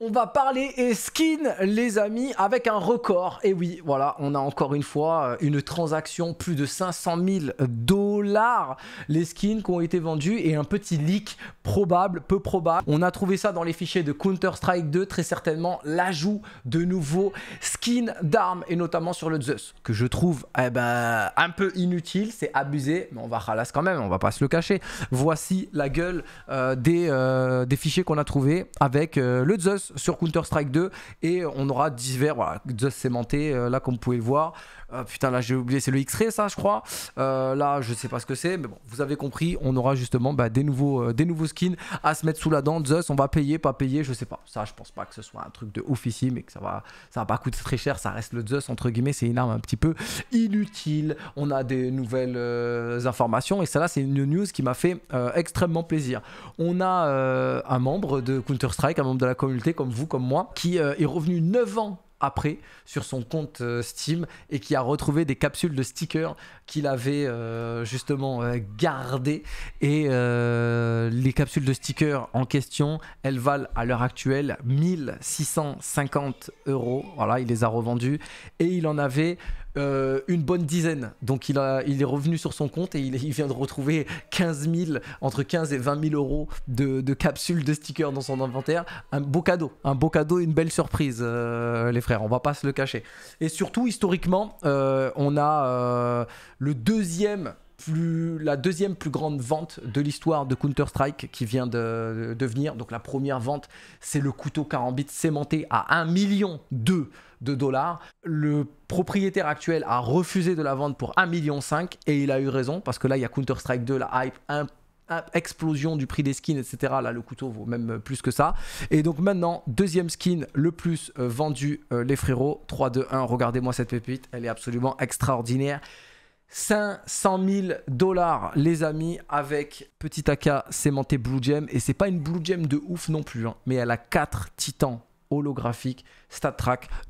On va parler skin les amis avec un record. Et oui, voilà, on a encore une fois euh, une transaction plus de 500 000 dollars l'art les skins qui ont été vendus et un petit leak probable, peu probable. On a trouvé ça dans les fichiers de Counter-Strike 2, très certainement l'ajout de nouveaux skins d'armes et notamment sur le Zeus que je trouve eh ben, un peu inutile, c'est abusé, mais on va ralasse quand même, on va pas se le cacher. Voici la gueule euh, des, euh, des, fichiers qu'on a trouvé avec euh, le Zeus sur Counter-Strike 2 et on aura divers, voilà, Zeus cimenté là comme vous pouvez le voir. putain, là j'ai oublié, c'est le X-Ray ça, je crois. là, je sais pas. Parce ce que c'est, mais bon, vous avez compris, on aura justement bah, des, nouveaux, euh, des nouveaux skins à se mettre sous la dent. Zeus, on va payer, pas payer, je sais pas. Ça, je pense pas que ce soit un truc de ouf ici, mais que ça va, ça va pas coûter très cher. Ça reste le Zeus, entre guillemets, c'est une arme un petit peu inutile. On a des nouvelles euh, informations, et ça là, c'est une news qui m'a fait euh, extrêmement plaisir. On a un membre de Counter-Strike, un membre de la communauté, comme vous, comme moi, qui est revenu 9 ans après sur son compte euh, Steam et qui a retrouvé des capsules de stickers qu'il avait euh, justement euh, gardées. Et les capsules de stickers en question, elles valent à l'heure actuelle 1650 euros. Voilà, il les a revendues et il en avait une bonne dizaine. Donc il, a, il est revenu sur son compte et il, vient de retrouver 15 000, entre 15 et 20 000 euros de, capsules, de stickers dans son inventaire. Un beau cadeau, un beau cadeau, une belle surprise, les frère, on va pas se le cacher. Et surtout, historiquement, euh, on a euh, le deuxième plus, la deuxième plus grande vente de l'histoire de Counter-Strike qui vient de, devenir. venir. Donc la première vente, c'est le couteau Carambit bits à 1 million de, de dollars. Le propriétaire actuel a refusé de la vendre pour 1 million 5 et il a eu raison parce que là, il y a Counter-Strike 2, la hype peu ah, explosion du prix des skins, etc. Là, le couteau vaut même euh, plus que ça. Et donc maintenant, deuxième skin le plus euh, vendu, euh, les frérots. 3, 2, 1, regardez-moi cette pépite, elle est absolument extraordinaire. 500 000 dollars, les amis, avec petit AK cémenté Blue Gem. Et c'est pas une Blue Gem de ouf non plus, hein, mais elle a 4 titans holographiques, stat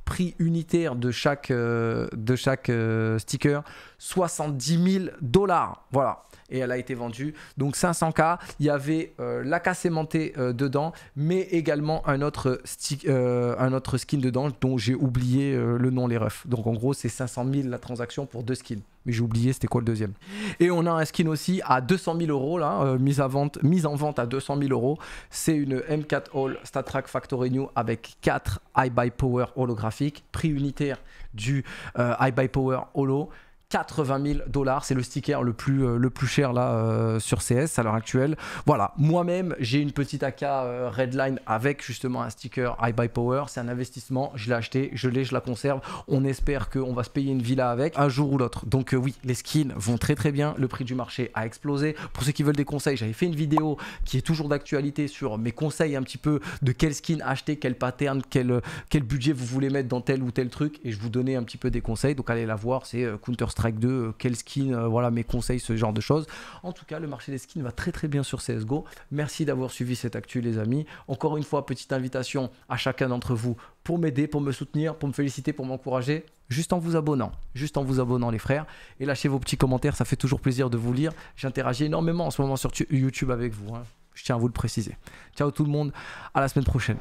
prix unitaire de chaque, euh, de chaque euh, sticker, 70 000 dollars. Voilà. Et elle a été vendue. Donc 500K, il y avait euh, la casse aimantée dedans, mais également un autre, un autre skin dedans dont j'ai oublié le nom, les refs. Donc en gros, c'est 500 000 la transaction pour deux skins. Mais j'ai oublié c'était quoi le deuxième. Et on a un skin aussi à 200 000 euros, là, mise, à vente, mise en vente à 200 000 euros. C'est une M4 All Star Factory New avec 4 by Power holographiques prix unitaire du euh, High by Power Holo 80 000 dollars, c'est le sticker le plus, euh, le plus cher là euh, sur CS à l'heure actuelle. Voilà, moi-même j'ai une petite AK euh, Redline avec justement un sticker High Buy Power, c'est un investissement, je l'ai acheté, je l'ai, je la conserve, on espère qu'on va se payer une villa avec un jour ou l'autre. Donc oui, les skins vont très très bien, le prix du marché a explosé. Pour ceux qui veulent des conseils, j'avais fait une vidéo qui est toujours d'actualité sur mes conseils un petit peu de quel skin acheter, quel pattern, quel, quel budget vous voulez mettre dans tel ou tel truc et je vous donnais un petit peu des conseils, donc allez la voir, c'est Counter-Strike de 2, euh, quel skin, euh, voilà mes conseils, ce genre de choses. En tout cas, le marché des skins va très très bien sur CSGO. Merci d'avoir suivi cette actu, les amis. Encore une fois, petite invitation à chacun d'entre vous pour m'aider, pour me soutenir, pour me féliciter, pour m'encourager, juste en vous abonnant, juste en vous abonnant les frères, et lâchez vos petits commentaires, ça fait toujours plaisir de vous lire, j'interagis énormément en ce moment sur YouTube avec vous, hein. je tiens à vous le préciser. Ciao tout le monde, à la semaine prochaine.